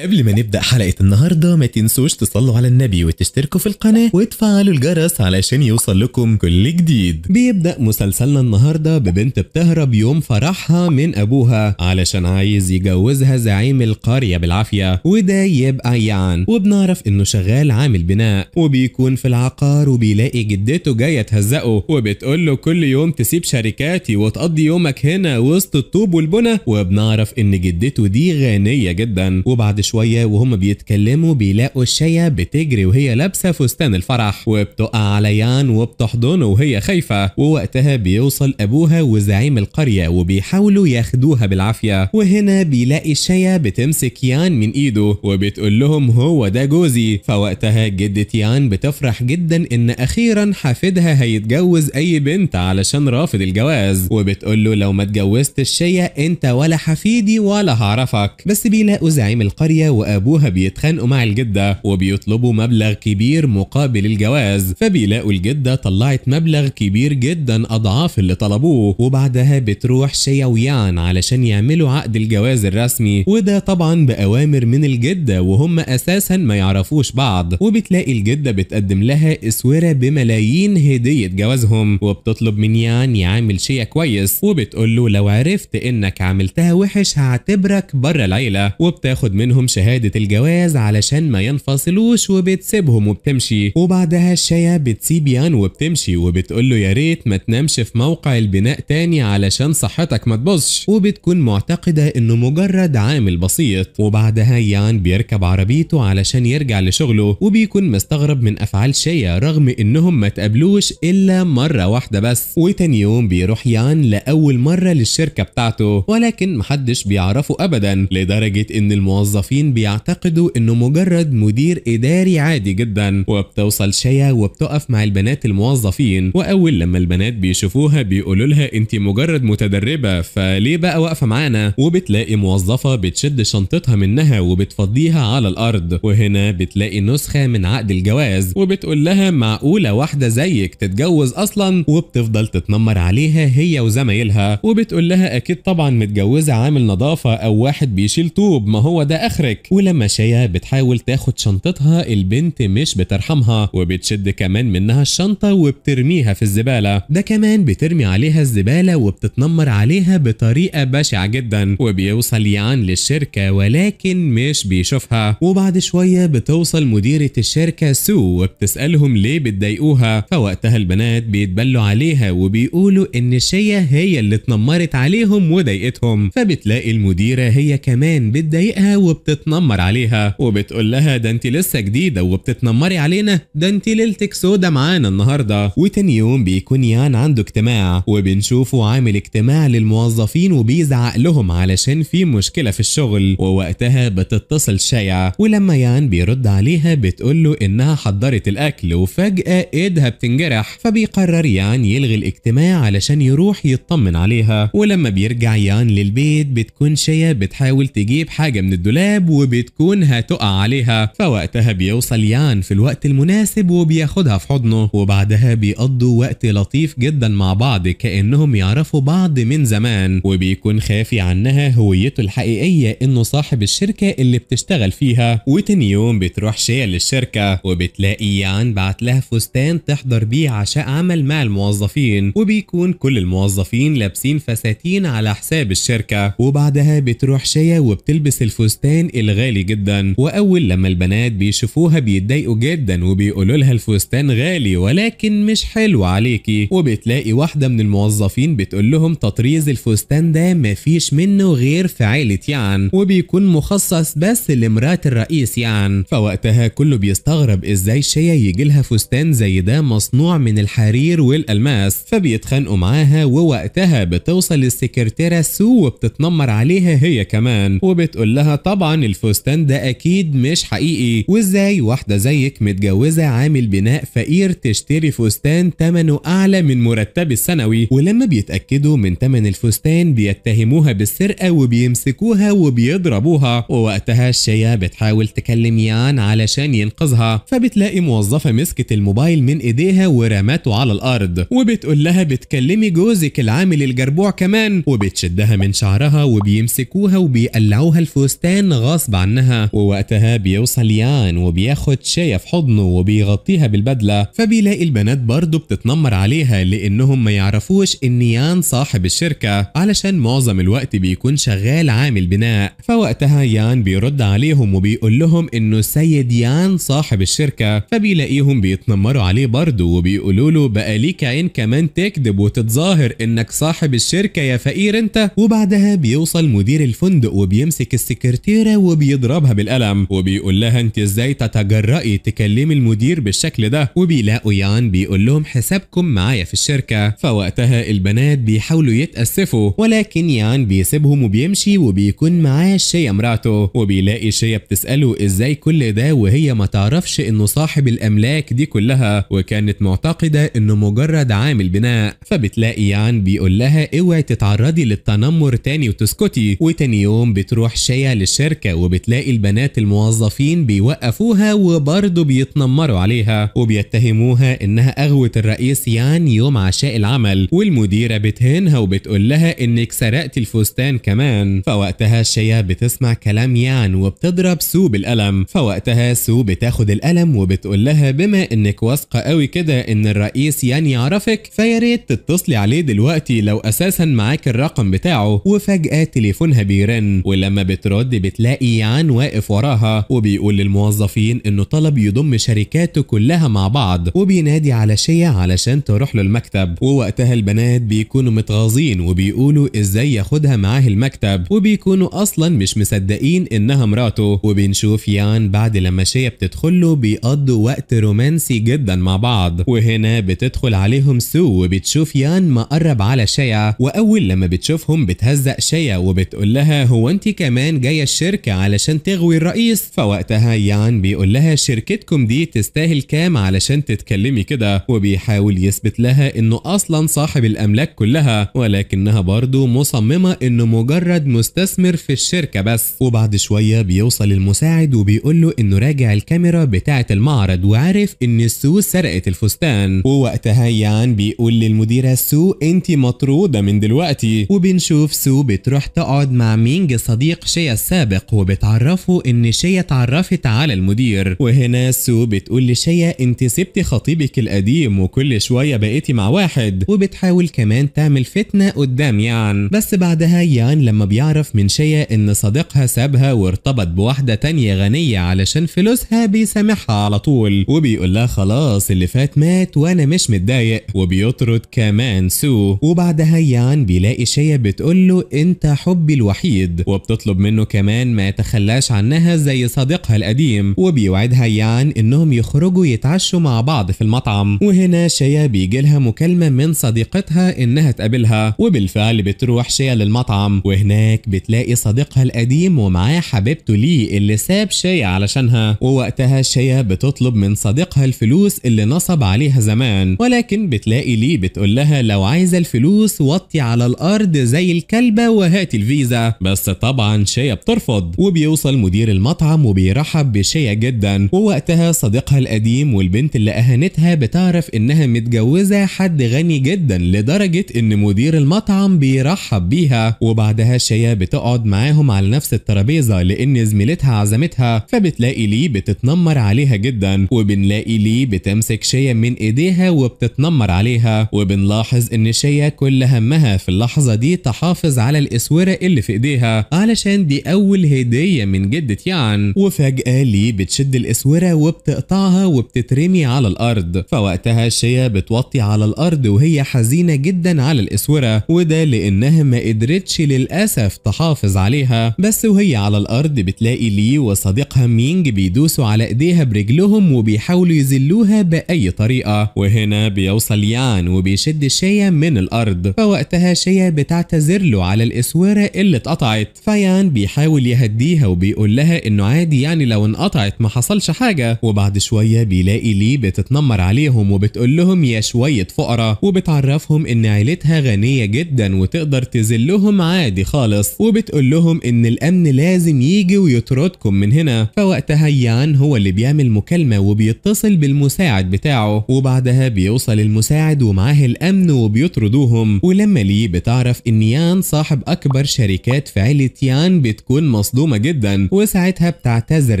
قبل ما نبدأ حلقة النهاردة ما تنسوش تصلوا على النبي وتشتركوا في القناة وتفعلوا الجرس علشان يوصل لكم كل جديد بيبدأ مسلسلنا النهاردة ببنت بتهرب يوم فرحها من أبوها علشان عايز يجوزها زعيم القرية بالعافية وده يبقى عيان يعني. وبنعرف إنه شغال عامل بناء وبيكون في العقار وبيلاقي جدته جاية تهزقه وبتقول له كل يوم تسيب شركاتي وتقضي يومك هنا وسط الطوب والبنى وبنعرف إن جدته دي غنية جدا وبعد شوية وهم بيتكلموا بيلاقوا الشيا بتجري وهي لابسة فستان الفرح وبتقع على يان وبتحضنه وهي خايفة ووقتها بيوصل أبوها وزعيم القرية وبيحاولوا ياخدوها بالعافية وهنا بيلاقي الشيا بتمسك يان من إيده وبتقول لهم هو ده جوزي فوقتها جدة يان بتفرح جدا إن أخيرا حفيدها هيتجوز أي بنت علشان رافض الجواز وبتقول له لو ما اتجوزت الشيا أنت ولا حفيدي ولا هعرفك بس بيلاقوا زعيم القرية العادية وأبوها بيتخانقوا مع الجدة وبيطلبوا مبلغ كبير مقابل الجواز فبيلاقوا الجدة طلعت مبلغ كبير جدا أضعاف اللي طلبوه وبعدها بتروح ويان علشان يعملوا عقد الجواز الرسمي وده طبعا بأوامر من الجدة وهم أساسا ما يعرفوش بعض وبتلاقي الجدة بتقدم لها اسوره بملايين هديه جوازهم وبتطلب من يان يعامل شيا كويس وبتقول له لو عرفت انك عملتها وحش هعتبرك بره العيله وبتاخد منهم شهادة الجواز علشان ما ينفصلوش وبتسيبهم وبتمشي وبعدها الشاية بتسيب يان وبتمشي وبتقول له يا ريت ما تنامش في موقع البناء تاني علشان صحتك ما تبصش وبتكون معتقدة انه مجرد عامل بسيط وبعدها يان بيركب عربيته علشان يرجع لشغله وبيكون مستغرب من افعال شيا رغم انهم ما تقابلوش الا مرة واحدة بس وتاني يوم بيروح يان لأول مرة للشركة بتاعته ولكن محدش بيعرفه ابدا لدرجة ان الموظفين الموظفين بيعتقدوا انه مجرد مدير اداري عادي جدا وبتوصل شيا وبتقف مع البنات الموظفين واول لما البنات بيشوفوها بيقولوا لها انت مجرد متدربه فليه بقى واقفه معانا وبتلاقي موظفه بتشد شنطتها منها وبتفضيها على الارض وهنا بتلاقي نسخه من عقد الجواز وبتقول لها معقوله واحده زيك تتجوز اصلا وبتفضل تتنمر عليها هي وزمايلها وبتقول لها اكيد طبعا متجوزه عامل نظافه او واحد بيشيل طوب ما هو ده اخر الشباك ولما شايا بتحاول تاخد شنطتها البنت مش بترحمها وبتشد كمان منها الشنطة وبترميها في الزبالة ده كمان بترمي عليها الزبالة وبتتنمر عليها بطريقة بشعة جدا وبيوصل يعان للشركة ولكن مش بيشوفها وبعد شوية بتوصل مديرة الشركة سو وبتسألهم ليه بتضايقوها فوقتها البنات بيتبلوا عليها وبيقولوا ان شيا هي اللي اتنمرت عليهم وضايقتهم فبتلاقي المديرة هي كمان بتضايقها وبتتنمر بتتنمر عليها وبتقول لها ده انت لسه جديده وبتتنمري علينا ده انت ليلتك سودا معانا النهارده وتاني يوم بيكون يان عنده اجتماع وبنشوفه عامل اجتماع للموظفين وبيزعق لهم علشان في مشكله في الشغل ووقتها بتتصل شايع ولما يان بيرد عليها بتقول له انها حضرت الاكل وفجاه ايدها بتنجرح فبيقرر يان يلغي الاجتماع علشان يروح يطمن عليها ولما بيرجع يان للبيت بتكون شيا بتحاول تجيب حاجه من الدولاب الباب وبتكون هتقع عليها فوقتها بيوصل يان في الوقت المناسب وبياخدها في حضنه وبعدها بيقضوا وقت لطيف جدا مع بعض كأنهم يعرفوا بعض من زمان وبيكون خافي عنها هويته الحقيقية انه صاحب الشركة اللي بتشتغل فيها وتاني يوم بتروح شيا للشركة وبتلاقي يان بعت لها فستان تحضر بيه عشاء عمل مع الموظفين وبيكون كل الموظفين لابسين فساتين على حساب الشركة وبعدها بتروح شيا وبتلبس الفستان الغالي جدا واول لما البنات بيشوفوها بيتضايقوا جدا وبيقولوا لها الفستان غالي ولكن مش حلو عليكي وبتلاقي واحده من الموظفين بتقول لهم تطريز الفستان ده مفيش منه غير في عائله يعن وبيكون مخصص بس لمرات الرئيس يعن فوقتها كله بيستغرب ازاي شيا يجي لها فستان زي ده مصنوع من الحرير والالماس فبيتخانقوا معاها ووقتها بتوصل السكرتيره سو وبتتنمر عليها هي كمان وبتقول لها طبعا عن الفستان ده اكيد مش حقيقي وازاي واحده زيك متجوزه عامل بناء فقير تشتري فستان تمنه اعلى من مرتب السنوي ولما بيتاكدوا من تمن الفستان بيتهموها بالسرقه وبيمسكوها وبيضربوها ووقتها الشيا بتحاول تكلم يان علشان ينقذها فبتلاقي موظفه مسكت الموبايل من ايديها ورمته على الارض وبتقول لها بتكلمي جوزك العامل الجربوع كمان وبتشدها من شعرها وبيمسكوها وبيقلعوها الفستان غصب عنها ووقتها بيوصل يان وبياخد شاية في حضنه وبيغطيها بالبدلة فبيلاقي البنات برضه بتتنمر عليها لأنهم ما يعرفوش إن يان صاحب الشركة علشان معظم الوقت بيكون شغال عامل بناء فوقتها يان بيرد عليهم وبيقول لهم إنه سيد يان صاحب الشركة فبيلاقيهم بيتنمروا عليه برضه وبيقولوا له بقى ليك عين كمان تكذب وتتظاهر إنك صاحب الشركة يا فقير أنت وبعدها بيوصل مدير الفندق وبيمسك السكرتيرة وبيضربها بالقلم وبيقول لها انت ازاي تتجرأي تكلمي المدير بالشكل ده وبيلاقوا يان بيقول لهم حسابكم معايا في الشركه فوقتها البنات بيحاولوا يتأسفوا ولكن يان بيسيبهم وبيمشي وبيكون معاه شيا مراته وبيلاقي شيا بتسأله ازاي كل ده وهي ما تعرفش انه صاحب الاملاك دي كلها وكانت معتقده انه مجرد عامل بناء فبتلاقي يان بيقول لها اوعي تتعرضي للتنمر تاني وتسكتي وتاني يوم بتروح شيا للشركه الشركة وبتلاقي البنات الموظفين بيوقفوها وبرضه بيتنمروا عليها وبيتهموها انها اغوت الرئيس يان يوم عشاء العمل والمديرة بتهينها وبتقول لها انك سرقت الفستان كمان فوقتها شيا بتسمع كلام يان وبتضرب سو بالقلم فوقتها سو بتاخد القلم وبتقول لها بما انك واثقة قوي كده ان الرئيس يان يعرفك فيا ريت تتصلي عليه دلوقتي لو اساسا معاك الرقم بتاعه وفجأة تليفونها بيرن ولما بترد بتلاقي ايان واقف وراها وبيقول للموظفين انه طلب يضم شركاته كلها مع بعض وبينادي على شيا علشان تروح له المكتب ووقتها البنات بيكونوا متغاظين وبيقولوا ازاي ياخدها معاه المكتب وبيكونوا اصلا مش مصدقين انها مراته وبنشوف يان بعد لما شيا بتدخل له بيقضوا وقت رومانسي جدا مع بعض وهنا بتدخل عليهم سو وبتشوف يان مقرب على شيا واول لما بتشوفهم بتهزق شيا وبتقول لها هو انت كمان جايه الشركه الشركة علشان تغوي الرئيس فوقتها يان بيقول لها شركتكم دي تستاهل كام علشان تتكلمي كده وبيحاول يثبت لها انه اصلا صاحب الاملاك كلها ولكنها برضه مصممة انه مجرد مستثمر في الشركة بس وبعد شوية بيوصل المساعد وبيقول له انه راجع الكاميرا بتاعة المعرض وعارف ان السو سرقت الفستان ووقتها يان بيقول للمديرة سو انت مطرودة من دلوقتي وبنشوف سو بتروح تقعد مع مينج صديق شيا السابق وبتعرفه ان شيا اتعرفت على المدير وهنا سو بتقول لشيا انت سبتي خطيبك القديم وكل شويه بقيتي مع واحد وبتحاول كمان تعمل فتنه قدام يان بس بعدها يان لما بيعرف من شيا ان صديقها سابها وارتبط بواحده تانية غنيه علشان فلوسها بيسامحها على طول وبيقول لها خلاص اللي فات مات وانا مش متضايق وبيطرد كمان سو وبعدها يان بيلاقي شيا بتقول له انت حبي الوحيد وبتطلب منه كمان ما يتخلاش عنها زي صديقها القديم وبيوعدها يان انهم يخرجوا يتعشوا مع بعض في المطعم وهنا شيا بيجي لها مكالمة من صديقتها انها تقابلها وبالفعل بتروح شيا للمطعم وهناك بتلاقي صديقها القديم ومعاه حبيبته ليه اللي ساب شيا علشانها ووقتها شيا بتطلب من صديقها الفلوس اللي نصب عليها زمان ولكن بتلاقي ليه بتقول لها لو عايزة الفلوس وطي على الارض زي الكلبة وهاتي الفيزا بس طبعا شيا بترفض المرض وبيوصل مدير المطعم وبيرحب بشيا جدا ووقتها صديقها القديم والبنت اللي اهانتها بتعرف انها متجوزه حد غني جدا لدرجه ان مدير المطعم بيرحب بيها وبعدها شيا بتقعد معاهم على نفس الترابيزه لان زميلتها عزمتها فبتلاقي لي بتتنمر عليها جدا وبنلاقي لي بتمسك شيا من ايديها وبتتنمر عليها وبنلاحظ ان شيا كل همها في اللحظه دي تحافظ على الاسوره اللي في ايديها علشان دي اول هي هدية من جدة يعن وفجأة لي بتشد الاسورة وبتقطعها وبتترمي على الارض فوقتها شيا بتوطي على الارض وهي حزينة جدا على الاسورة وده لانها ما قدرتش للاسف تحافظ عليها بس وهي على الارض بتلاقي لي وصديقها مينج بيدوسوا على ايديها برجلهم وبيحاولوا يذلوها باي طريقة وهنا بيوصل يان وبيشد شيا من الارض فوقتها شيا بتعتذر له على الاسورة اللي اتقطعت فيان بيحاول يهدي بيهديها وبيقول لها انه عادي يعني لو انقطعت ما حصلش حاجه وبعد شويه بيلاقي لي بتتنمر عليهم وبتقول لهم يا شويه فقراء وبتعرفهم ان عيلتها غنيه جدا وتقدر تذلهم عادي خالص وبتقول لهم ان الامن لازم يجي ويطردكم من هنا فوقتها يان هو اللي بيعمل مكالمه وبيتصل بالمساعد بتاعه وبعدها بيوصل المساعد ومعاه الامن وبيطردوهم ولما لي بتعرف ان يان صاحب اكبر شركات في عيله يان بتكون مصدوم مصدومة جدا وساعتها بتعتذر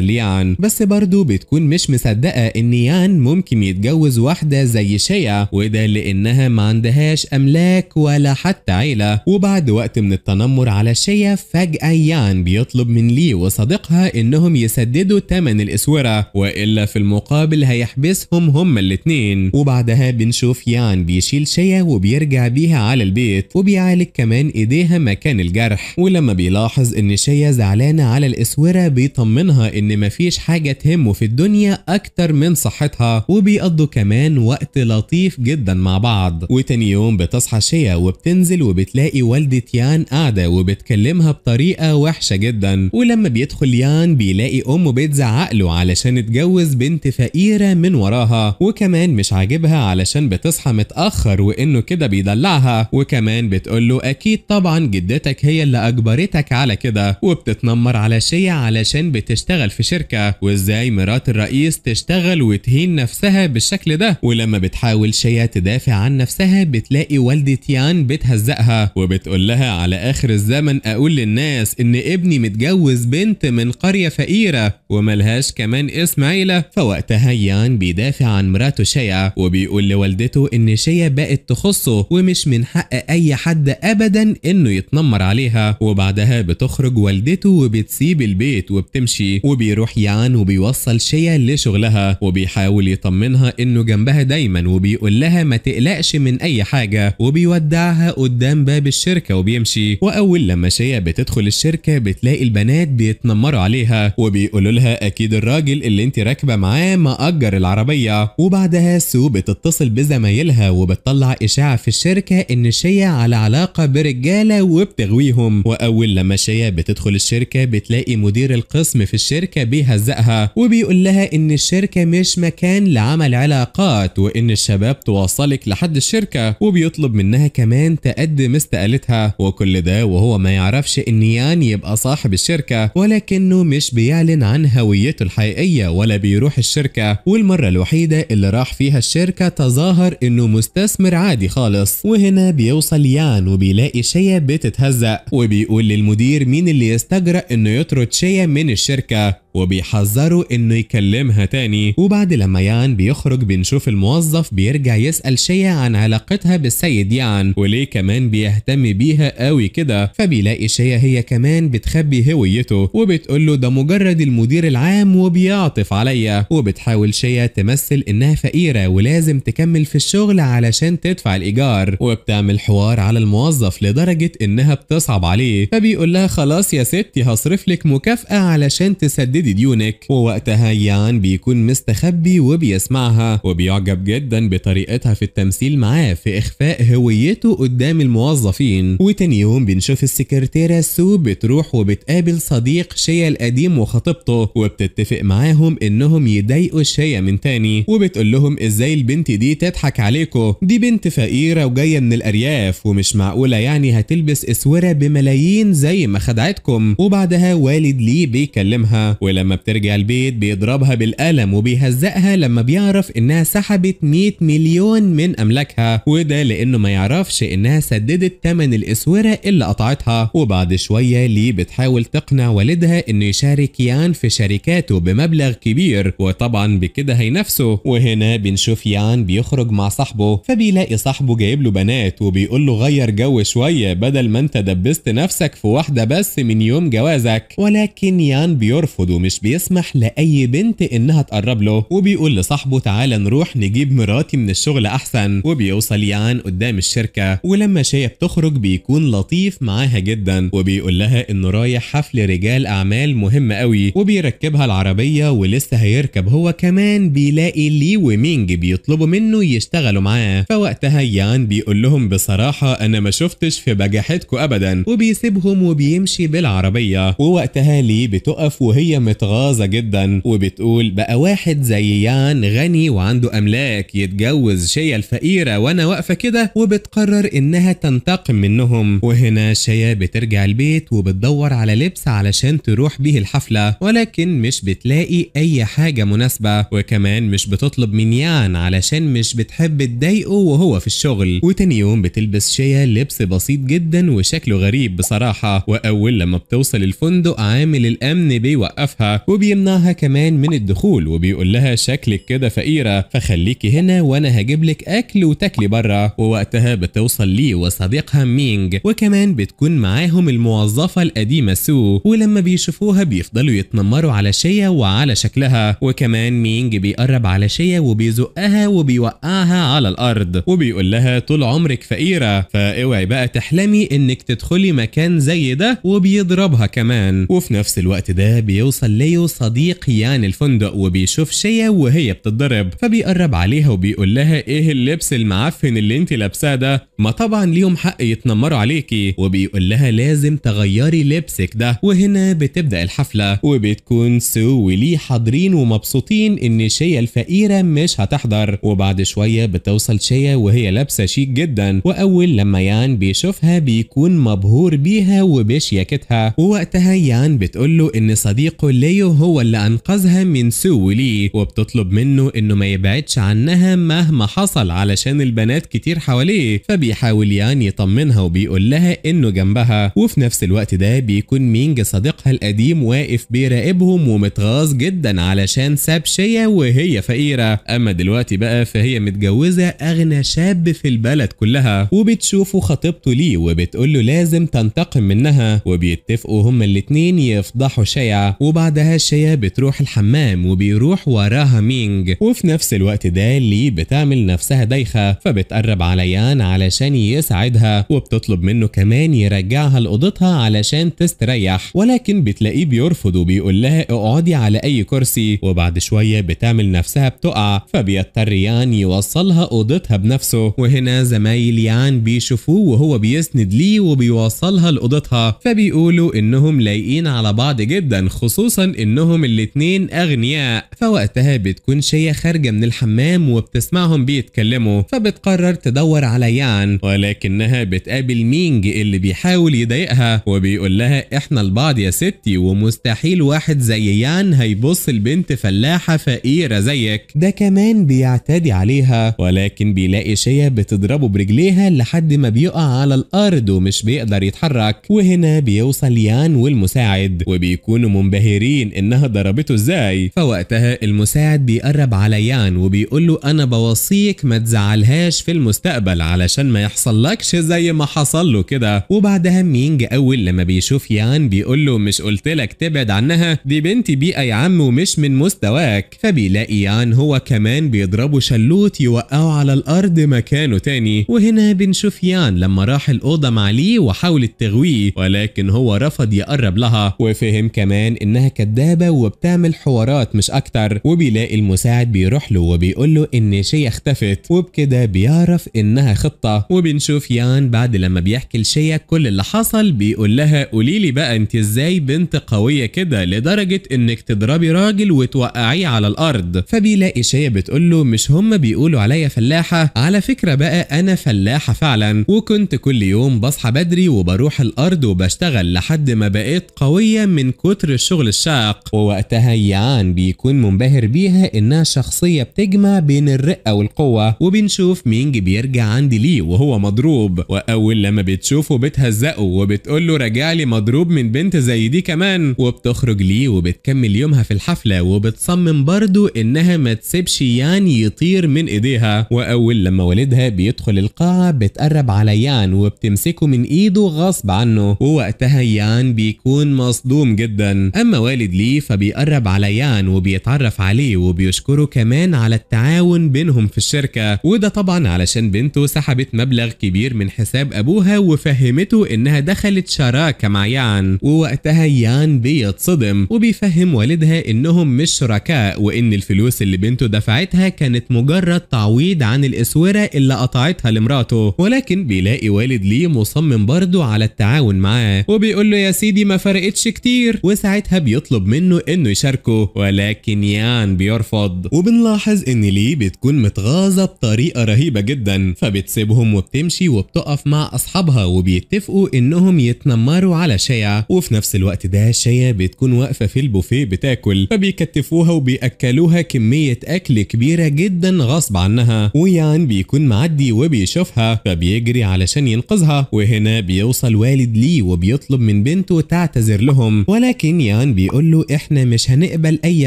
ليان بس برضه بتكون مش مصدقة ان يان ممكن يتجوز واحدة زي شيا وده لانها ما عندهاش املاك ولا حتى عيلة وبعد وقت من التنمر على شيا فجأة يان بيطلب من لي وصديقها انهم يسددوا تمن الاسورة والا في المقابل هيحبسهم هما الاتنين وبعدها بنشوف يان بيشيل شيا وبيرجع بيها على البيت وبيعالج كمان ايديها مكان الجرح ولما بيلاحظ ان شيا زعلان قلقانة على الاسورة بيطمنها ان مفيش حاجة تهمه في الدنيا اكتر من صحتها وبيقضوا كمان وقت لطيف جدا مع بعض وتاني يوم بتصحى شيا وبتنزل وبتلاقي والدة يان قاعدة وبتكلمها بطريقة وحشة جدا ولما بيدخل يان بيلاقي امه بتزعق له علشان اتجوز بنت فقيرة من وراها وكمان مش عاجبها علشان بتصحى متأخر وانه كده بيدلعها وكمان بتقول له اكيد طبعا جدتك هي اللي اجبرتك على كده وبتتنمر بتدمر على شيء علشان بتشتغل في شركة وازاي مرات الرئيس تشتغل وتهين نفسها بالشكل ده ولما بتحاول شيء تدافع عن نفسها بتلاقي والدة يان بتهزقها وبتقول لها على آخر الزمن أقول للناس إن ابني متجوز بنت من قرية فقيرة وملهاش كمان اسم عيلة فوقتها يان بيدافع عن مراته شيا وبيقول لوالدته إن شيا بقت تخصه ومش من حق أي حد أبدا إنه يتنمر عليها وبعدها بتخرج والدته وبتسيب البيت وبتمشي وبيروح يعان وبيوصل شيا لشغلها وبيحاول يطمنها انه جنبها دايما وبيقول لها ما تقلقش من اي حاجه وبيودعها قدام باب الشركه وبيمشي واول لما شيا بتدخل الشركه بتلاقي البنات بيتنمروا عليها وبيقولوا لها اكيد الراجل اللي انت راكبه معاه مأجر العربيه وبعدها سو بتتصل بزمايلها وبتطلع اشاعه في الشركه ان شيا على علاقه برجاله وبتغويهم واول لما شيا بتدخل الشركه الشركة بتلاقي مدير القسم في الشركة بيهزقها وبيقول لها ان الشركة مش مكان لعمل علاقات وان الشباب توصلك لحد الشركة وبيطلب منها كمان تقدم استقالتها وكل ده وهو ما يعرفش ان يان يبقى صاحب الشركة ولكنه مش بيعلن عن هويته الحقيقية ولا بيروح الشركة والمرة الوحيدة اللي راح فيها الشركة تظاهر انه مستثمر عادي خالص وهنا بيوصل يان وبيلاقي شيا بتتهزق وبيقول للمدير مين اللي يستجرى انه يطرد شيا من الشركة وبيحذروا انه يكلمها تاني وبعد لما يان بيخرج بنشوف الموظف بيرجع يسأل شيا عن علاقتها بالسيد يان وليه كمان بيهتم بيها قوي كده فبيلاقي شيا هي كمان بتخبي هويته وبتقول له ده مجرد المدير العام وبيعطف عليا وبتحاول شيا تمثل انها فقيرة ولازم تكمل في الشغل علشان تدفع الايجار وبتعمل حوار على الموظف لدرجة انها بتصعب عليه فبيقول لها خلاص يا ستي هصرف لك مكافأة علشان تسددي لليدي ديونيك ووقتها يان بيكون مستخبي وبيسمعها وبيعجب جدا بطريقتها في التمثيل معاه في إخفاء هويته قدام الموظفين وتاني يوم بنشوف السكرتيرة سو بتروح وبتقابل صديق شيا القديم وخطيبته وبتتفق معاهم إنهم يضايقوا شيا من تاني وبتقول لهم إزاي البنت دي تضحك عليكم دي بنت فقيرة وجاية من الأرياف ومش معقولة يعني هتلبس إسورة بملايين زي ما خدعتكم وبعدها والد ليه بيكلمها ولما بترجع البيت بيضربها بالقلم وبيهزقها لما بيعرف انها سحبت 100 مليون من املاكها وده لانه ما يعرفش انها سددت تمن الاسوره اللي قطعتها وبعد شويه لي بتحاول تقنع والدها انه يشارك يان في شركاته بمبلغ كبير وطبعا بكده هينافسه وهنا بنشوف يان بيخرج مع صاحبه فبيلاقي صاحبه جايب له بنات وبيقول له غير جو شويه بدل ما انت دبست نفسك في واحده بس من يوم جوازك ولكن يان بيرفض ومش مش بيسمح لأي بنت إنها تقرب له وبيقول لصاحبه تعالى نروح نجيب مراتي من الشغل أحسن وبيوصل يعان قدام الشركة ولما شايف تخرج بيكون لطيف معاها جدا وبيقول لها إنه رايح حفل رجال أعمال مهم قوي وبيركبها العربية ولسه هيركب هو كمان بيلاقي لي ومينج بيطلبوا منه يشتغلوا معاه فوقتها يان بيقول لهم بصراحة أنا ما شفتش في بجاحتكم أبدا وبيسيبهم وبيمشي بالعربية ووقتها لي بتقف وهي متغاظة جدا وبتقول بقى واحد زي يان غني وعنده أملاك يتجوز شيا الفقيرة وأنا واقفة كده وبتقرر إنها تنتقم منهم وهنا شيا بترجع البيت وبتدور على لبس علشان تروح بيه الحفلة ولكن مش بتلاقي أي حاجة مناسبة وكمان مش بتطلب من يان علشان مش بتحب تضايقه وهو في الشغل وتاني يوم بتلبس شيا لبس بسيط جدا وشكله غريب بصراحة وأول لما بتوصل الفندق عامل الأمن بيوقفها بيوقفها وبيمنعها كمان من الدخول وبيقول لها شكلك كده فقيره فخليكي هنا وانا هجيب لك اكل وتاكلي بره ووقتها بتوصل ليه وصديقها مينج وكمان بتكون معاهم الموظفه القديمه سو ولما بيشوفوها بيفضلوا يتنمروا على شيا وعلى شكلها وكمان مينج بيقرب على شيا وبيزقها وبيوقعها على الارض وبيقول لها طول عمرك فقيره فاوعي بقى تحلمي انك تدخلي مكان زي ده وبيضربها كمان وفي نفس الوقت ده بيوصل ليو صديق يان الفندق وبيشوف شيا وهي بتتضرب فبيقرب عليها وبيقول لها ايه اللبس المعفن اللي انت لابساه ده ما طبعا ليهم حق يتنمروا عليكي وبيقول لها لازم تغيري لبسك ده وهنا بتبدا الحفله وبتكون سو ولي حاضرين ومبسوطين ان شيا الفقيره مش هتحضر وبعد شويه بتوصل شيا وهي لابسه شيك جدا واول لما يان بيشوفها بيكون مبهور بيها وبشياكتها ووقتها يان بتقول له ان صديقه ليو هو اللي أنقذها من سو لي وبتطلب منه إنه ما يبعدش عنها مهما حصل علشان البنات كتير حواليه فبيحاول يان يعني يطمنها وبيقول لها إنه جنبها وفي نفس الوقت ده بيكون مينج صديقها القديم واقف بيراقبهم ومتغاظ جدا علشان ساب شيا وهي فقيرة أما دلوقتي بقى فهي متجوزة أغنى شاب في البلد كلها وبتشوفه خطيبته ليه وبتقول له لازم تنتقم منها وبيتفقوا هما الاتنين يفضحوا شيا وبعد بعدها شيا بتروح الحمام وبيروح وراها مينج وفي نفس الوقت ده لي بتعمل نفسها دايخة فبتقرب على يان علشان يساعدها وبتطلب منه كمان يرجعها لأوضتها علشان تستريح ولكن بتلاقيه بيرفض وبيقول لها اقعدي على أي كرسي وبعد شوية بتعمل نفسها بتقع فبيضطر يان يوصلها أوضتها بنفسه وهنا زمايل يان بيشوفوه وهو بيسند ليه وبيوصلها لأوضتها فبيقولوا إنهم لايقين على بعض جدا خصوصا خصوصا انهم الاتنين اغنياء فوقتها بتكون شيا خارجة من الحمام وبتسمعهم بيتكلموا فبتقرر تدور على يان ولكنها بتقابل مينج اللي بيحاول يضايقها وبيقول لها احنا البعض يا ستي ومستحيل واحد زي يان هيبص لبنت فلاحة فقيرة زيك ده كمان بيعتدي عليها ولكن بيلاقي شيا بتضربه برجليها لحد ما بيقع على الارض ومش بيقدر يتحرك وهنا بيوصل يان والمساعد وبيكونوا منبهرين فاكرين انها ضربته ازاي فوقتها المساعد بيقرب على يان وبيقول له انا بوصيك ما تزعلهاش في المستقبل علشان ما يحصلكش زي ما حصل له كده وبعدها مينج اول لما بيشوف يان بيقول له مش قلت لك تبعد عنها دي بنتي بيئه يا عم ومش من مستواك فبيلاقي يان هو كمان بيضربه شلوت يوقعه على الارض مكانه تاني وهنا بنشوف يان لما راح الاوضه مع لي وحاولت تغويه ولكن هو رفض يقرب لها وفهم كمان انها كدابه وبتعمل حوارات مش اكتر وبيلاقي المساعد بيروح له وبيقول له ان شيا اختفت وبكده بيعرف انها خطه وبنشوف يان بعد لما بيحكي لشيا كل اللي حصل بيقول لها قولي لي بقى انت ازاي بنت قويه كده لدرجه انك تضربي راجل وتوقعيه على الارض فبيلاقي شيا بتقول له مش هم بيقولوا عليا فلاحه على فكره بقى انا فلاحه فعلا وكنت كل يوم بصحى بدري وبروح الارض وبشتغل لحد ما بقيت قويه من كتر الشغل العشاق ووقتها يعان بيكون منبهر بيها إنها شخصية بتجمع بين الرقة والقوة وبنشوف مينج بيرجع عند ليه وهو مضروب وأول لما بتشوفه بتهزقه وبتقول له راجع لي مضروب من بنت زي دي كمان وبتخرج ليه وبتكمل يومها في الحفلة وبتصمم برضه إنها ما تسيبش يان يطير من إيديها وأول لما والدها بيدخل القاعة بتقرب على يان وبتمسكه من إيده غصب عنه ووقتها يان بيكون مصدوم جدا أما والد ليه فبيقرب على يان وبيتعرف عليه وبيشكره كمان على التعاون بينهم في الشركة وده طبعا علشان بنته سحبت مبلغ كبير من حساب أبوها وفهمته إنها دخلت شراكة مع يان ووقتها يان بيتصدم وبيفهم والدها إنهم مش شركاء وإن الفلوس اللي بنته دفعتها كانت مجرد تعويض عن الأسورة اللي قطعتها لمراته ولكن بيلاقي والد ليه مصمم برضه على التعاون معاه وبيقول له يا سيدي ما فرقتش كتير وساعتها بيصدم بيطلب منه انه يشاركه ولكن يان بيرفض وبنلاحظ ان لي بتكون متغاظة بطريقة رهيبة جدا فبتسيبهم وبتمشي وبتقف مع اصحابها وبيتفقوا انهم يتنمروا على شيا وفي نفس الوقت ده شيا بتكون واقفة في البوفيه بتاكل فبيكتفوها وبيأكلوها كمية اكل كبيرة جدا غصب عنها ويان بيكون معدي وبيشوفها فبيجري علشان ينقذها وهنا بيوصل والد لي وبيطلب من بنته تعتذر لهم ولكن يان بي بيقول له احنا مش هنقبل اي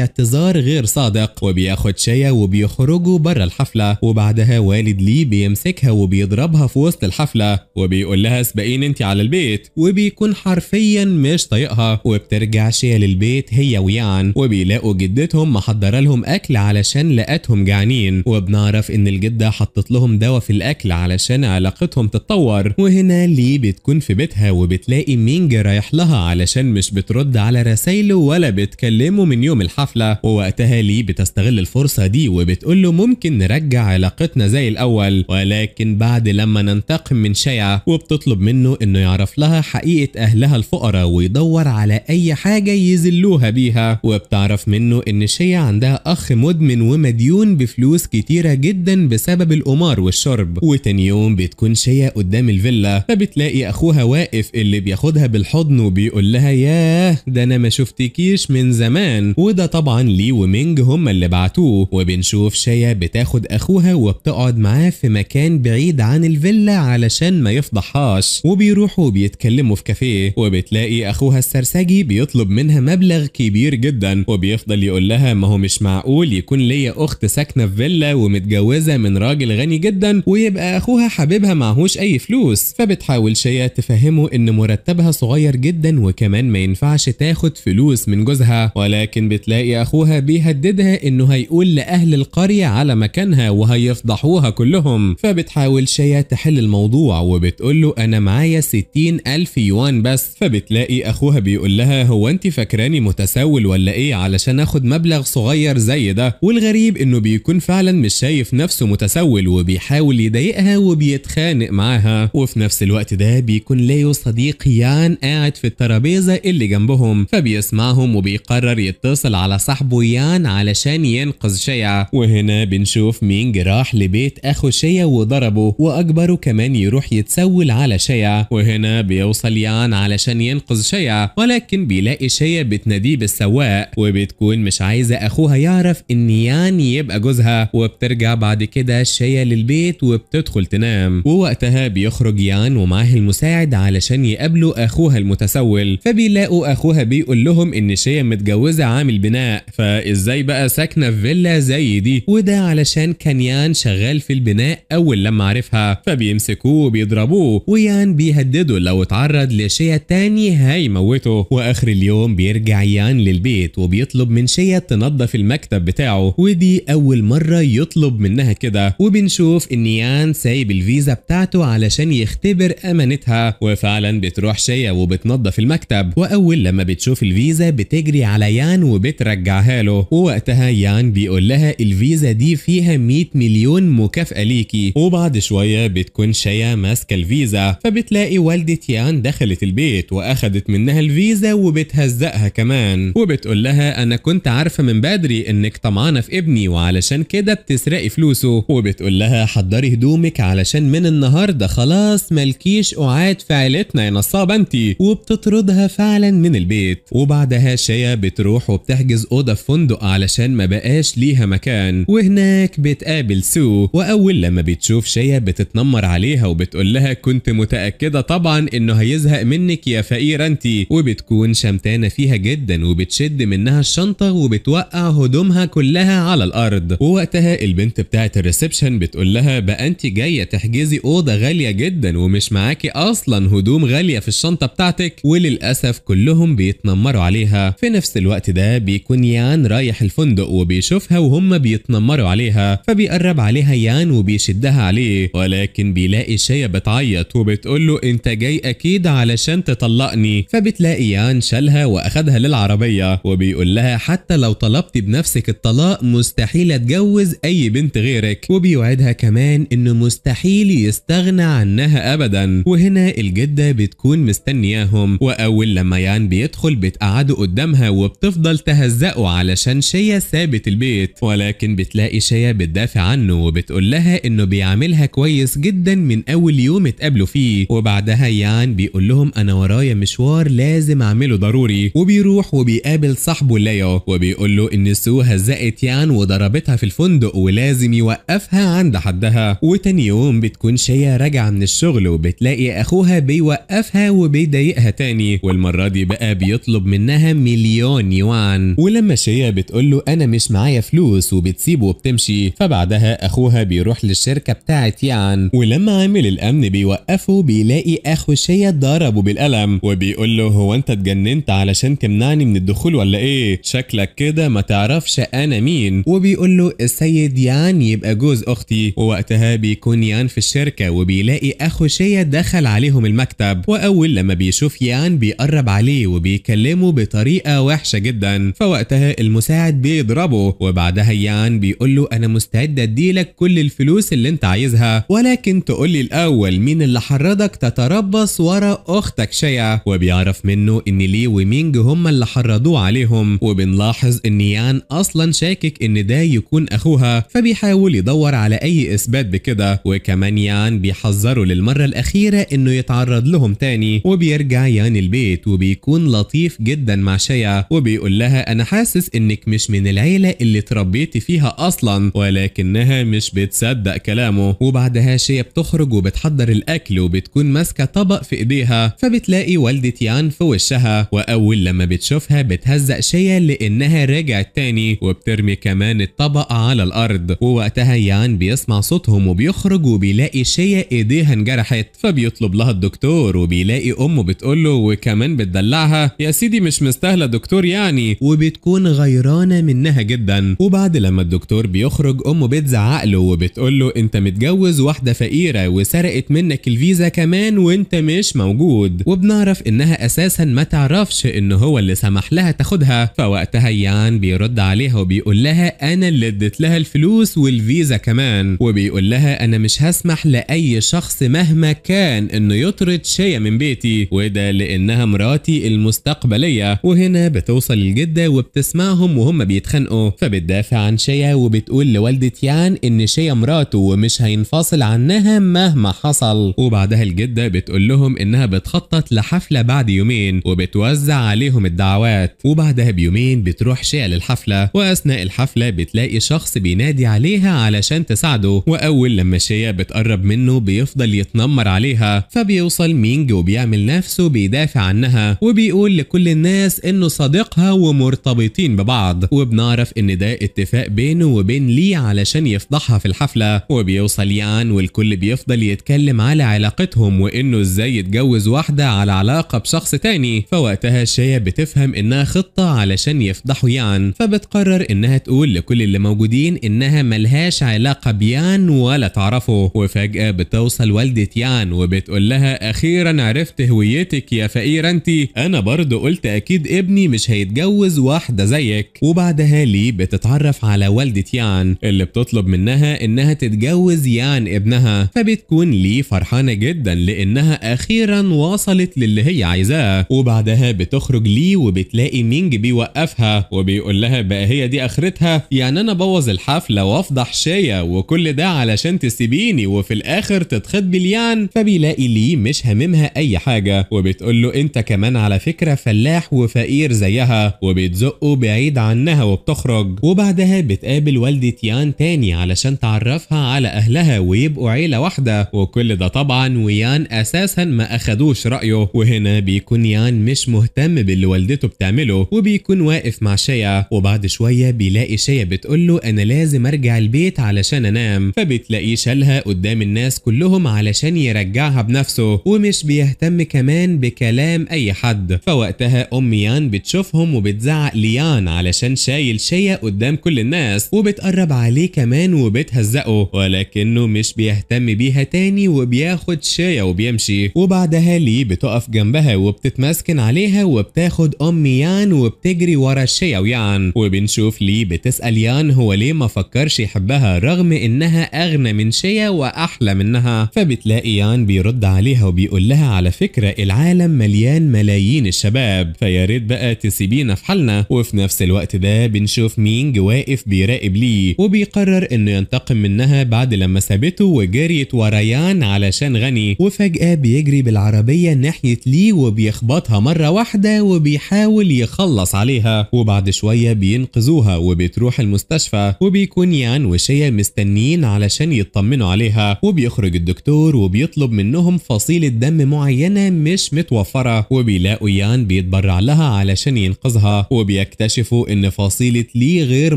اعتذار غير صادق وبياخد شيا وبيخرجوا بره الحفله وبعدها والد ليه بيمسكها وبيضربها في وسط الحفله وبيقول لها سبقين انت على البيت وبيكون حرفيا مش طايقها وبترجع شيا للبيت هي ويان وبيلاقوا جدتهم محضره لهم اكل علشان لقتهم جعانين وبنعرف ان الجده حطت لهم دواء في الاكل علشان علاقتهم تتطور وهنا ليه بتكون في بيتها وبتلاقي مينج رايح لها علشان مش بترد على رسايله له ولا بتكلمه من يوم الحفلة ووقتها لي بتستغل الفرصة دي وبتقول له ممكن نرجع علاقتنا زي الأول ولكن بعد لما ننتقم من شيعة وبتطلب منه إنه يعرف لها حقيقة أهلها الفقراء ويدور على أي حاجة يذلوها بيها وبتعرف منه إن شيعة عندها أخ مدمن ومديون بفلوس كتيرة جدا بسبب القمار والشرب وتاني يوم بتكون شيعة قدام الفيلا فبتلاقي أخوها واقف اللي بياخدها بالحضن وبيقول لها ياه ده أنا ما شفت تفتكيش من زمان وده طبعا لي ومينج هما اللي بعتوه وبنشوف شيا بتاخد اخوها وبتقعد معاه في مكان بعيد عن الفيلا علشان ما يفضحهاش وبيروحوا بيتكلموا في كافيه وبتلاقي اخوها السرسجي بيطلب منها مبلغ كبير جدا وبيفضل يقول لها ما هو مش معقول يكون ليا اخت ساكنه في فيلا ومتجوزه من راجل غني جدا ويبقى اخوها حبيبها معهوش اي فلوس فبتحاول شيا تفهمه ان مرتبها صغير جدا وكمان ما ينفعش تاخد فلوس فلوس من جوزها ولكن بتلاقي اخوها بيهددها انه هيقول لاهل القريه على مكانها وهيفضحوها كلهم فبتحاول شيا تحل الموضوع وبتقول له انا معايا 60 الف يوان بس فبتلاقي اخوها بيقول لها هو انت فاكراني متسول ولا ايه علشان اخد مبلغ صغير زي ده والغريب انه بيكون فعلا مش شايف نفسه متسول وبيحاول يضايقها وبيتخانق معاها وفي نفس الوقت ده بيكون ليو صديق يان قاعد في الترابيزه اللي جنبهم فبيسمع بيسمعهم وبيقرر يتصل على صاحبه يان علشان ينقذ شيا وهنا بنشوف مينج راح لبيت اخو شيا وضربه واجبره كمان يروح يتسول على شيا وهنا بيوصل يان علشان ينقذ شيا ولكن بيلاقي شيا بتناديه بالسواق وبتكون مش عايزه اخوها يعرف ان يان يبقى جوزها وبترجع بعد كده شيا للبيت وبتدخل تنام ووقتها بيخرج يان ومعاه المساعد علشان يقابلوا اخوها المتسول فبيلاقوا اخوها بيقول لهم لهم ان شيا متجوزه عامل بناء فازاي بقى ساكنه في فيلا زي دي وده علشان كان يان شغال في البناء اول لما عرفها فبيمسكوه وبيضربوه ويان بيهدده لو اتعرض لشيا تاني هيموته واخر اليوم بيرجع يان للبيت وبيطلب من شيا تنظف المكتب بتاعه ودي اول مره يطلب منها كده وبنشوف ان يان سايب الفيزا بتاعته علشان يختبر امانتها وفعلا بتروح شيا وبتنظف المكتب واول لما بتشوف الفيزا الفيزا بتجري على يان وبترجعها له ووقتها يان بيقول لها الفيزا دي فيها 100 مليون مكافأة ليكي وبعد شوية بتكون شيا ماسكة الفيزا فبتلاقي والدة يان دخلت البيت وأخدت منها الفيزا وبتهزقها كمان وبتقول لها أنا كنت عارفة من بدري إنك طمعانة في ابني وعلشان كده بتسرقي فلوسه وبتقول لها حضري هدومك علشان من النهاردة خلاص ملكيش قعاد في عيلتنا يا نصابة انتي وبتطردها فعلا من البيت وبعد بعدها شيا بتروح وبتحجز أوضة في فندق علشان ما بقاش ليها مكان وهناك بتقابل سو وأول لما بتشوف شيا بتتنمر عليها وبتقول لها كنت متأكدة طبعا إنه هيزهق منك يا فقيرة أنت وبتكون شمتانة فيها جدا وبتشد منها الشنطة وبتوقع هدومها كلها على الأرض ووقتها البنت بتاعة الريسبشن بتقول لها بقى أنت جاية تحجزي أوضة غالية جدا ومش معاكي أصلا هدوم غالية في الشنطة بتاعتك وللأسف كلهم بيتنمروا عليها عليها في نفس الوقت ده بيكون يان رايح الفندق وبيشوفها وهم بيتنمروا عليها فبيقرب عليها يان وبيشدها عليه ولكن بيلاقي شيا بتعيط وبتقول له انت جاي اكيد علشان تطلقني فبتلاقي يان شالها واخدها للعربيه وبيقول لها حتى لو طلبت بنفسك الطلاق مستحيل اتجوز اي بنت غيرك وبيوعدها كمان انه مستحيل يستغنى عنها ابدا وهنا الجده بتكون مستنياهم واول لما يان بيدخل بتقعد بتقعدوا قدامها وبتفضل تهزقه علشان شيا ثابت البيت ولكن بتلاقي شيا بتدافع عنه وبتقول لها انه بيعاملها كويس جدا من اول يوم اتقابلوا فيه وبعدها يان بيقول لهم انا ورايا مشوار لازم اعمله ضروري وبيروح وبيقابل صاحبه ليو وبيقول له ان سو هزقت يان وضربتها في الفندق ولازم يوقفها عند حدها وتاني يوم بتكون شيا راجعه من الشغل وبتلاقي اخوها بيوقفها وبيضايقها تاني والمره دي بقى بيطلب منها معناها مليون يوان ولما شيا بتقول له انا مش معايا فلوس وبتسيبه وبتمشي فبعدها اخوها بيروح للشركه بتاعت يان ولما عامل الامن بيوقفه بيلاقي اخو شيا ضربه بالقلم وبيقول له هو انت اتجننت علشان تمنعني من الدخول ولا ايه شكلك كده ما تعرفش انا مين وبيقول له السيد يان يبقى جوز اختي ووقتها بيكون يان في الشركه وبيلاقي اخو شيا دخل عليهم المكتب واول لما بيشوف يان بيقرب عليه وبيكلمه بطريقة وحشة جدا فوقتها المساعد بيضربه وبعدها يان بيقول له أنا مستعد أديلك كل الفلوس اللي أنت عايزها ولكن تقول لي الأول مين اللي حرضك تتربص ورا أختك شيا وبيعرف منه إن لي ومينج هما اللي حرضوه عليهم وبنلاحظ إن يان أصلا شاكك إن ده يكون أخوها فبيحاول يدور على أي إثبات بكده وكمان يان بيحذره للمرة الأخيرة إنه يتعرض لهم تاني وبيرجع يان البيت وبيكون لطيف جدا جدا مع شيا وبيقول لها انا حاسس انك مش من العيله اللي تربيتي فيها اصلا ولكنها مش بتصدق كلامه وبعدها شيا بتخرج وبتحضر الاكل وبتكون ماسكه طبق في ايديها فبتلاقي والده يان في وشها واول لما بتشوفها بتهزق شيا لانها رجعت تاني وبترمي كمان الطبق على الارض ووقتها يان بيسمع صوتهم وبيخرج وبيلاقي شيا ايديها انجرحت فبيطلب لها الدكتور وبيلاقي امه بتقول له وكمان بتدلعها يا سيدي مش مش مستاهله دكتور يعني وبتكون غيرانه منها جدا وبعد لما الدكتور بيخرج امه بتزعق له وبتقول له انت متجوز واحده فقيره وسرقت منك الفيزا كمان وانت مش موجود وبنعرف انها اساسا ما تعرفش ان هو اللي سمح لها تاخدها فوقتها يان بيرد عليها وبيقول لها انا اللي اديت لها الفلوس والفيزا كمان وبيقول لها انا مش هسمح لاي شخص مهما كان انه يطرد شيء من بيتي وده لانها مراتي المستقبليه وهنا بتوصل الجدة وبتسمعهم وهم بيتخانقوا فبتدافع عن شيا وبتقول لوالدة يان إن شيا مراته ومش هينفصل عنها مهما حصل وبعدها الجدة بتقول لهم إنها بتخطط لحفلة بعد يومين وبتوزع عليهم الدعوات وبعدها بيومين بتروح شيا للحفلة وأثناء الحفلة بتلاقي شخص بينادي عليها علشان تساعده وأول لما شيا بتقرب منه بيفضل يتنمر عليها فبيوصل مينج وبيعمل نفسه بيدافع عنها وبيقول لكل الناس الناس انه صديقها ومرتبطين ببعض وبنعرف ان ده اتفاق بينه وبين لي علشان يفضحها في الحفلة وبيوصل يان والكل بيفضل يتكلم على علاقتهم وانه ازاي يتجوز واحدة على علاقة بشخص تاني فوقتها شيا بتفهم انها خطة علشان يفضحوا يان فبتقرر انها تقول لكل اللي موجودين انها ملهاش علاقة بيان ولا تعرفه وفجأة بتوصل والدة يان وبتقول لها اخيرا عرفت هويتك يا فقيرة انتي انا برضه قلت أكيد ابني مش هيتجوز واحدة زيك وبعدها لي بتتعرف على والدة يان اللي بتطلب منها إنها تتجوز يان ابنها فبتكون لي فرحانة جدا لإنها أخيرا وصلت للي هي عايزاه وبعدها بتخرج لي وبتلاقي مينج بيوقفها وبيقول لها بقى هي دي آخرتها يعني أنا بوظ الحفلة وأفضح شيا وكل ده علشان تسيبيني وفي الآخر تتخطبي ليان فبيلاقي لي مش هاممها أي حاجة وبتقول له أنت كمان على فكرة فلاح وفقير زيها وبتزقه بعيد عنها وبتخرج وبعدها بتقابل والدة يان تاني علشان تعرفها على أهلها ويبقوا عيلة واحدة وكل ده طبعا ويان أساسا ما أخدوش رأيه وهنا بيكون يان مش مهتم باللي والدته بتعمله وبيكون واقف مع شيا وبعد شوية بيلاقي شيا بتقول له أنا لازم أرجع البيت علشان أنام فبتلاقيه شالها قدام الناس كلهم علشان يرجعها بنفسه ومش بيهتم كمان بكلام أي حد فوقتها أم يان بتشوفهم وبتزعق ليان علشان شايل شيا قدام كل الناس وبتقرب عليه كمان وبتهزقه ولكنه مش بيهتم بيها تاني وبياخد شايا وبيمشي وبعدها لي بتقف جنبها وبتتمسكن عليها وبتاخد أم يان وبتجري ورا شايا ويان وبنشوف لي بتسأل يان هو ليه ما فكرش يحبها رغم إنها أغنى من شيا وأحلى منها فبتلاقي يان بيرد عليها وبيقول لها على فكرة العالم مليان ملايين الشباب في فيا ريت بقى تسيبينا في حالنا وفي نفس الوقت ده بنشوف مينج واقف بيراقب ليه وبيقرر انه ينتقم منها بعد لما سابته وجريت وريان علشان غني وفجأة بيجري بالعربية ناحية ليه وبيخبطها مرة واحدة وبيحاول يخلص عليها وبعد شوية بينقذوها وبتروح المستشفى وبيكون يان وشيا مستنيين علشان يطمنوا عليها وبيخرج الدكتور وبيطلب منهم فصيلة دم معينة مش متوفرة وبيلاقوا يان بيتبرع لها علشان ينقذها وبيكتشفوا ان فصيلة لي غير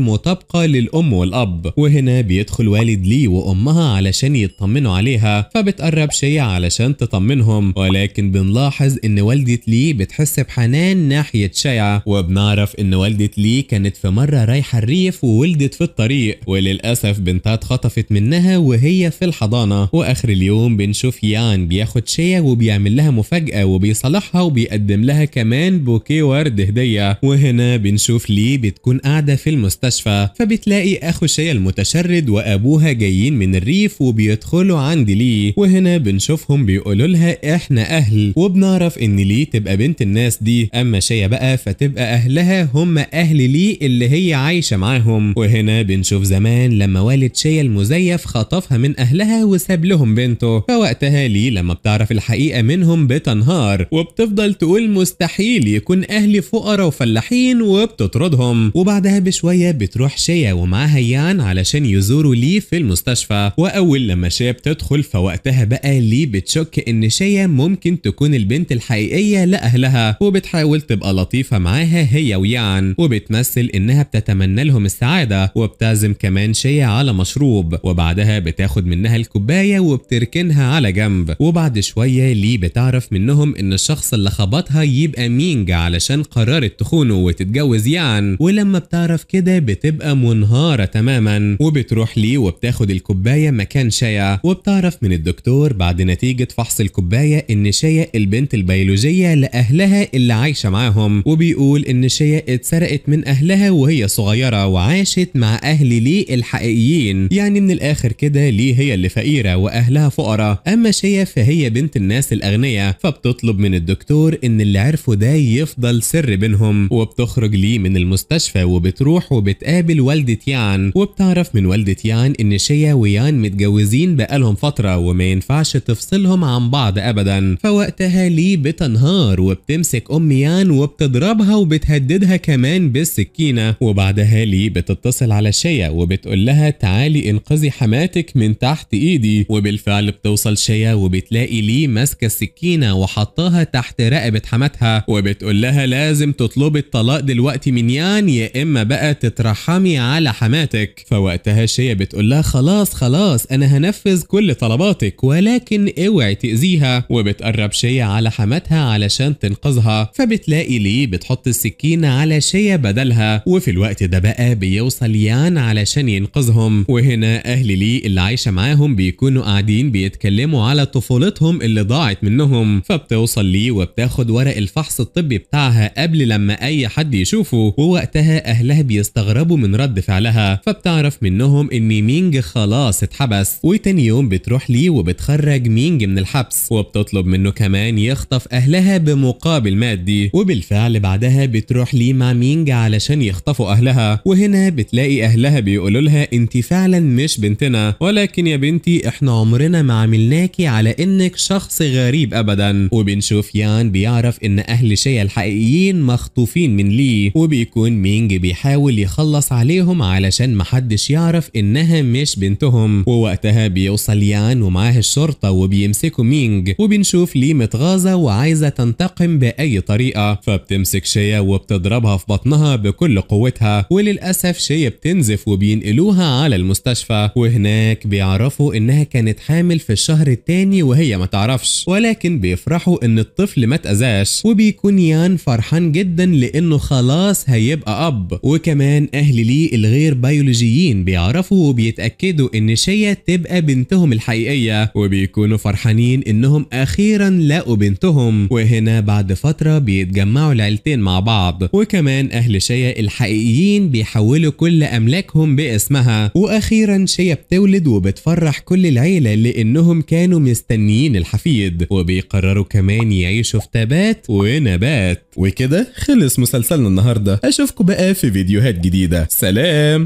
مطابقة للأم والأب وهنا بيدخل والد لي وأمها علشان يطمنوا عليها فبتقرب شيء علشان تطمنهم ولكن بنلاحظ ان والدة لي بتحس بحنان ناحية شيا وبنعرف ان والدة لي كانت في مرة رايحة الريف وولدت في الطريق وللأسف بنتها اتخطفت منها وهي في الحضانة وآخر اليوم بنشوف يان بياخد شيا وبيعمل لها مفاجأة وبيصالحها وبيقدم لها كمان بوكي ورد هديه وهنا بنشوف لي بتكون قاعده في المستشفى فبتلاقي اخو شيا المتشرد وابوها جايين من الريف وبيدخلوا عند لي وهنا بنشوفهم بيقولوا لها احنا اهل وبنعرف ان لي تبقى بنت الناس دي اما شيا بقى فتبقى اهلها هم اهل لي اللي هي عايشه معاهم وهنا بنشوف زمان لما والد شيا المزيف خطفها من اهلها وساب لهم بنته فوقتها لي لما بتعرف الحقيقه منهم بتنهار وبتفضل تقول مستحيل بيكون أهل فقراء وفلاحين وبتطردهم وبعدها بشوية بتروح شيا ومعاها يان علشان يزوروا لي في المستشفى وأول لما شيا بتدخل فوقتها بقى لي بتشك إن شيا ممكن تكون البنت الحقيقية لأهلها وبتحاول تبقى لطيفة معاها هي ويان وبتمثل إنها بتتمنى لهم السعادة وبتعزم كمان شيا على مشروب وبعدها بتاخد منها الكوباية وبتركنها على جنب وبعد شوية لي بتعرف منهم إن الشخص اللي خبطها يبقى مين مانجا علشان قررت تخونه وتتجوز يان ولما بتعرف كده بتبقى منهارة تماما وبتروح ليه وبتاخد الكوباية مكان شايا وبتعرف من الدكتور بعد نتيجة فحص الكوباية ان شيا البنت البيولوجية لأهلها اللي عايشة معاهم وبيقول ان شيا اتسرقت من أهلها وهي صغيرة وعاشت مع أهل ليه الحقيقيين يعني من الآخر كده ليه هي اللي فقيرة وأهلها فقراء أما شيا فهي بنت الناس الأغنياء فبتطلب من الدكتور ان اللي عرفه ده بيفضل سر بينهم وبتخرج لي من المستشفى وبتروح وبتقابل والدة يان وبتعرف من والدة يان إن شيا ويان متجوزين بقالهم فترة وما ينفعش تفصلهم عن بعض أبدا فوقتها لي بتنهار وبتمسك أم يان وبتضربها وبتهددها كمان بالسكينة وبعدها لي بتتصل على شيا وبتقول لها تعالي انقذي حماتك من تحت إيدي وبالفعل بتوصل شيا وبتلاقي لي ماسكة السكينة وحطاها تحت رقبة حماتها وبتقول بتقول لها لازم تطلبي الطلاق دلوقتي من يان يا اما بقى تترحمي على حماتك فوقتها شيا بتقول لها خلاص خلاص انا هنفذ كل طلباتك ولكن اوعي تاذيها وبتقرب شيا على حماتها علشان تنقذها فبتلاقي لي بتحط السكين على شيا بدلها وفي الوقت ده بقى بيوصل يان علشان ينقذهم وهنا اهل لي اللي عايشه معاهم بيكونوا قاعدين بيتكلموا على طفولتهم اللي ضاعت منهم فبتوصل لي وبتاخد ورق الفحص الطبي العربي بتاعها قبل لما أي حد يشوفه ووقتها أهلها بيستغربوا من رد فعلها فبتعرف منهم إن مينج خلاص اتحبس وتاني يوم بتروح ليه وبتخرج مينج من الحبس وبتطلب منه كمان يخطف أهلها بمقابل مادي وبالفعل بعدها بتروح ليه مع مينج علشان يخطفوا أهلها وهنا بتلاقي أهلها بيقولوا لها أنت فعلا مش بنتنا ولكن يا بنتي إحنا عمرنا ما عملناكي على إنك شخص غريب أبدا وبنشوف يان بيعرف إن أهل شيا الحقيقيين مخطوفين من ليه وبيكون مينج بيحاول يخلص عليهم علشان محدش يعرف انها مش بنتهم ووقتها بيوصل يان ومعاه الشرطة وبيمسكوا مينج وبنشوف ليه متغاظة وعايزة تنتقم بأي طريقة فبتمسك شيا وبتضربها في بطنها بكل قوتها وللأسف شيا بتنزف وبينقلوها على المستشفى وهناك بيعرفوا انها كانت حامل في الشهر التاني وهي ما تعرفش ولكن بيفرحوا ان الطفل ما اتأذاش وبيكون يان ريان فرحان جدا لانه خلاص هيبقى اب وكمان اهل ليه الغير بيولوجيين بيعرفوا وبيتاكدوا ان شيا تبقى بنتهم الحقيقيه وبيكونوا فرحانين انهم اخيرا لقوا بنتهم وهنا بعد فتره بيتجمعوا العيلتين مع بعض وكمان اهل شيا الحقيقيين بيحولوا كل املاكهم باسمها واخيرا شيا بتولد وبتفرح كل العيله لانهم كانوا مستنيين الحفيد وبيقرروا كمان يعيشوا في تبات ونبات وكده خلص مسلسلنا النهارده اشوفكم بقى في فيديوهات جديده سلام